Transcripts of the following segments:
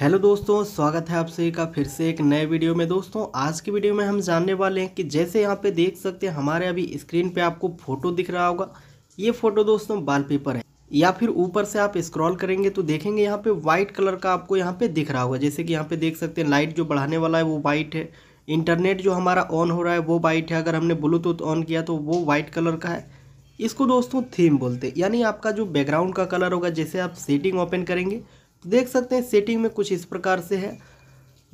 hello दोस्तों स्वागत है आप सभी का फिर से एक नए वीडियो में दोस्तों आज की वीडियो में हम जानने वाले हैं कि जैसे यहाँ पे देख सकते हैं हमारे अभी स्क्रीन पे आपको फोटो दिख रहा होगा ये फोटो दोस्तों बाल पेपर है या फिर ऊपर से आप स्क्रॉल करेंगे तो देखेंगे यहाँ पे वाइट कलर का आपको यहाँ पे दिख रहा होगा जैसे कि यहाँ पे देख सकते हैं लाइट जो बढ़ाने वाला है वो वाइट है इंटरनेट जो हमारा ऑन हो रहा है वो वाइट है अगर हमने ब्लूटूथ ऑन किया तो वो वाइट कलर का है इसको दोस्तों थीम बोलते हैं यानी आपका जो बैकग्राउंड का कलर होगा जैसे आप सेटिंग ओपन करेंगे तो देख सकते हैं सेटिंग में कुछ इस प्रकार से है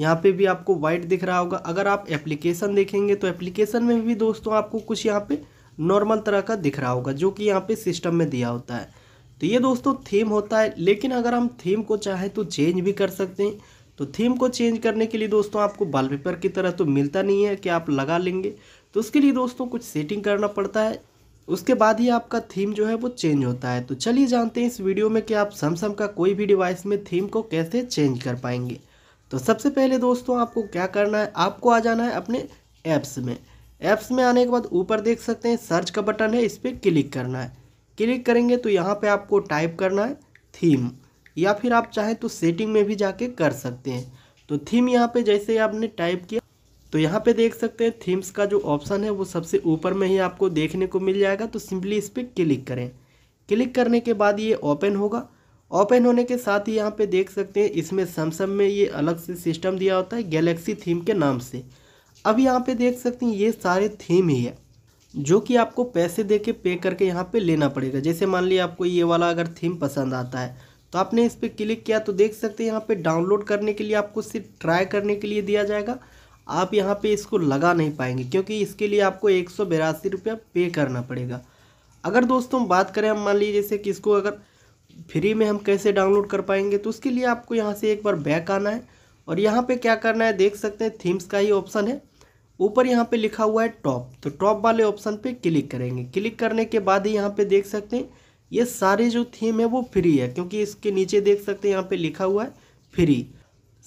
यहाँ पे भी आपको वाइट दिख रहा होगा अगर आप एप्लीकेशन देखेंगे तो एप्लीकेशन में भी दोस्तों आपको कुछ यहाँ पे नॉर्मल तरह का दिख रहा होगा जो कि यहाँ पे सिस्टम में दिया होता है तो ये दोस्तों थीम होता है लेकिन अगर हम थीम को चाहें तो चेंज भी कर सकते हैं तो थीम को चेंज करने के लिए दोस्तों आपको वॉलपेपर की तरह तो मिलता नहीं है कि आप लगा लेंगे तो उसके लिए दोस्तों कुछ सेटिंग करना पड़ता है उसके बाद ही आपका थीम जो है वो चेंज होता है तो चलिए जानते हैं इस वीडियो में कि आप सैमसंग का कोई भी डिवाइस में थीम को कैसे चेंज कर पाएंगे तो सबसे पहले दोस्तों आपको क्या करना है आपको आ जाना है अपने ऐप्स में ऐप्स में आने के बाद ऊपर देख सकते हैं सर्च का बटन है इस पर क्लिक करना है क्लिक करेंगे तो यहाँ पर आपको टाइप करना है थीम या फिर आप चाहें तो सेटिंग में भी जाके कर सकते हैं तो थीम यहाँ पर जैसे आपने टाइप किया तो यहाँ पे देख सकते हैं थीम्स का जो ऑप्शन है वो सबसे ऊपर में ही आपको देखने को मिल जाएगा तो सिंपली इस पर क्लिक करें क्लिक करने के बाद ये ओपन होगा ओपन होने के साथ ही यहाँ पे देख सकते हैं इसमें सैमसंग में ये अलग से सिस्टम दिया होता है गैलेक्सी थीम के नाम से अब यहाँ पे देख सकते हैं ये सारे थीम ही है जो कि आपको पैसे दे के पे करके यहाँ पे लेना पड़ेगा जैसे मान लीजिए आपको ये वाला अगर थीम पसंद आता है तो आपने इस पर क्लिक किया तो देख सकते हैं यहाँ पर डाउनलोड करने के लिए आपको सिर्फ ट्राई करने के लिए दिया जाएगा आप यहाँ पे इसको लगा नहीं पाएंगे क्योंकि इसके लिए आपको एक सौ बिरासी रुपया पे करना पड़ेगा अगर दोस्तों बात करें हम मान लीजिए जैसे कि इसको अगर फ्री में हम कैसे डाउनलोड कर पाएंगे तो उसके लिए आपको यहाँ से एक बार बैक आना है और यहाँ पे क्या करना है देख सकते हैं थीम्स का ही ऑप्शन है ऊपर यहाँ पे लिखा हुआ है टॉप तो टॉप वाले ऑप्शन पे क्लिक करेंगे क्लिक करने के बाद ही यहाँ पे देख सकते हैं ये सारे जो थीम है वो फ्री है क्योंकि इसके नीचे देख सकते हैं यहाँ पे लिखा हुआ है फ्री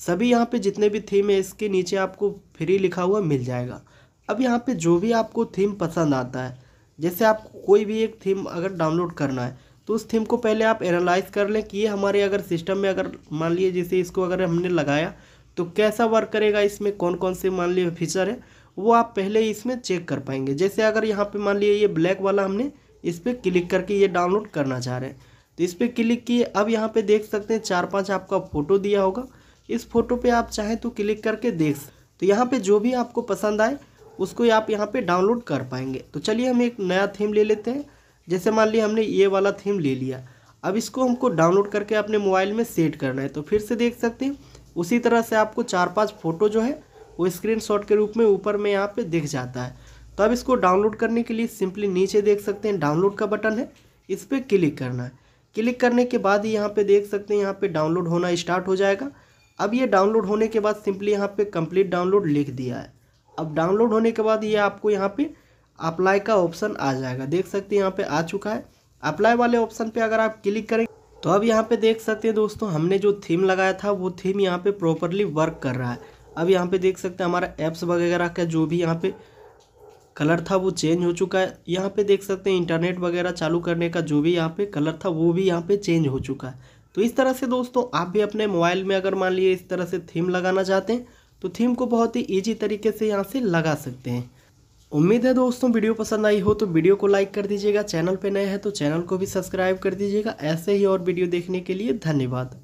सभी यहाँ पे जितने भी थीम है इसके नीचे आपको फ्री लिखा हुआ मिल जाएगा अब यहाँ पे जो भी आपको थीम पसंद आता है जैसे आपको कोई भी एक थीम अगर डाउनलोड करना है तो उस थीम को पहले आप एनालाइज कर लें कि ये हमारे अगर सिस्टम में अगर मान लीजिए जैसे इसको अगर हमने लगाया तो कैसा वर्क करेगा इसमें कौन कौन से मान लिए फीचर है वो आप पहले इसमें चेक कर पाएंगे जैसे अगर यहाँ पे मान लीजिए ये ब्लैक वाला हमने इस पर क्लिक करके ये डाउनलोड करना चाह रहे हैं तो इस पर क्लिक किए अब यहाँ पे देख सकते हैं चार पाँच आपका फ़ोटो दिया होगा इस फोटो पे आप चाहें तो क्लिक करके देख तो यहाँ पे जो भी आपको पसंद आए उसको आप यहाँ पे डाउनलोड कर पाएंगे तो चलिए हम एक नया थीम ले लेते हैं जैसे मान लीजिए हमने ये वाला थीम ले लिया अब इसको हमको डाउनलोड करके अपने मोबाइल में सेट करना है तो फिर से देख सकते हैं उसी तरह से आपको चार पाँच फ़ोटो जो है वो स्क्रीन के रूप में ऊपर में यहाँ पर दिख जाता है तो अब इसको डाउनलोड करने के लिए सिंपली नीचे देख सकते हैं डाउनलोड का बटन है इस पर क्लिक करना है क्लिक करने के बाद ही यहाँ पे देख सकते हैं यहाँ पे डाउनलोड होना स्टार्ट हो जाएगा अब ये डाउनलोड होने के बाद सिंपली यहाँ पे कंप्लीट डाउनलोड लिख दिया है अब डाउनलोड होने के बाद ये आपको यहाँ पे अप्लाई का ऑप्शन आ जाएगा देख सकते हैं यहाँ पे आ चुका है अप्लाई वाले ऑप्शन पे अगर आप क्लिक करें तो अब यहाँ पे देख सकते हैं दोस्तों हमने जो थीम लगाया था वो थीम यहाँ पे प्रॉपरली वर्क कर रहा है अब यहाँ पे देख सकते हैं हमारा ऐप्स वगैरह का जो भी यहाँ पे कलर था वो चेंज हो चुका है यहाँ पे देख सकते हैं इंटरनेट वगैरह चालू करने का जो भी यहाँ पे कलर था वो भी यहाँ पे चेंज हो चुका है तो इस तरह से दोस्तों आप भी अपने मोबाइल में अगर मान लीजिए इस तरह से थीम लगाना चाहते हैं तो थीम को बहुत ही ईजी तरीके से यहाँ से लगा सकते हैं उम्मीद है दोस्तों वीडियो पसंद आई हो तो वीडियो को लाइक कर दीजिएगा चैनल पर नए हैं तो चैनल को भी सब्सक्राइब कर दीजिएगा ऐसे ही और वीडियो देखने के लिए धन्यवाद